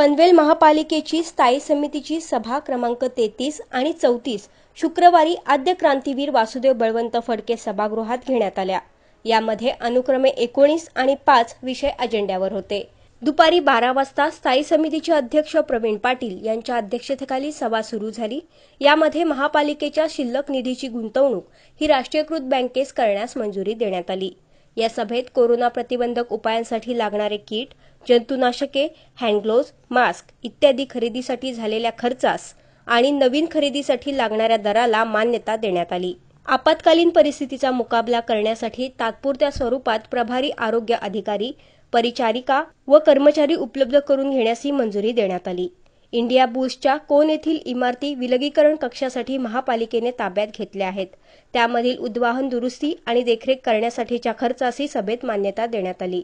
पनवेल महापालिकेची स्थायी समितीची सभा क्रमांक तेहतीस आणि चौतीस शुक्रवारी आद्य क्रांतीवीर वासुदेव बळवंत फडके सभागृहात घेण्यात आल्या यामध्ये अनुक्रमे एकोणीस आणि पाच विषय अजेंड्यावर होते दुपारी बारा वाजता स्थायी समितीचे अध्यक्ष प्रवीण पाटील यांच्या अध्यक्षतेखाली सभा सुरू झाली यामध्ये महापालिकेच्या शिल्लक निधीची गुंतवणूक ही राष्ट्रीयकृत बँकेस करण्यास मंजुरी देण्यात आली या सभेत कोरोना प्रतिबंधक उपायांसाठी लागणारे किट जंतुनाशके हँडग्लोज मास्क इत्यादी खरेदीसाठी झालेल्या खर्चास आणि नवीन खरेदीसाठी लागणाऱ्या दराला मान्यता देण्यात आली आपत्कालीन परिस्थितीचा मुकाबला करण्यासाठी तात्पुरत्या स्वरूपात प्रभारी आरोग्य अधिकारी परिचारिका व कर्मचारी उपलब्ध करून घेण्यासही मंजुरी देण्यात आली इंडिया बुल्सच्या कोन येथील इमारती विलगीकरण कक्षासाठी महापालिकेने ताब्यात घेतल्या आहेत त्यामधील उद्वाहन दुरुस्ती आणि देखरेख करण्यासाठीच्या खर्चासही सभेत मान्यता देण्यात आली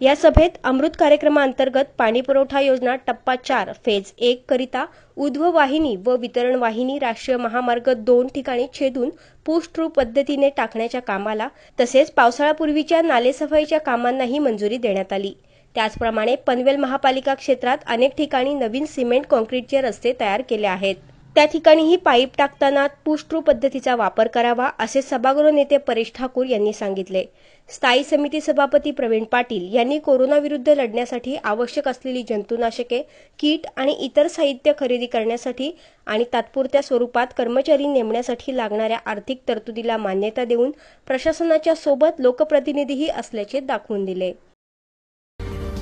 या सभेत अमृत कार्यक्रमाअंतर्गत पाणीपुरवठा योजना टप्पा चार फेज एक करिता उध्व वाहिनी व वितरण वाहिनी राष्ट्रीय महामार्ग दोन ठिकाणी छेदून पुश ट्रू पद्धतीने टाकण्याच्या कामाला तसेच पावसाळापूर्वीच्या नालेसफाईच्या कामांनाही मंजुरी देण्यात आली त्याचप्रमाणे पनवेल महापालिका क्षेत्रात अनेक ठिकाणी नवीन सिमेंट कॉन्क्रीटचे रस्ते तयार केले आहेत त्या ठिकाणीही पाईप टाकताना पुष्ट्रू पद्धतीचा वापर करावा असे सभागृह नेते परेश ठाकूर यांनी सांगितले स्थायी समिती सभापती प्रवीण पाटील यांनी कोरोनाविरुद्ध लढण्यासाठी आवश्यक असलेली जंतुनाशके किट आणि इतर साहित्य खरेदी करण्यासाठी आणि तात्पुरत्या स्वरूपात कर्मचारी नेमण्यासाठी लागणाऱ्या आर्थिक तरतुदीला मान्यता देऊन प्रशासनाच्या सोबत लोकप्रतिनिधीही असल्याचे दाखवून दिले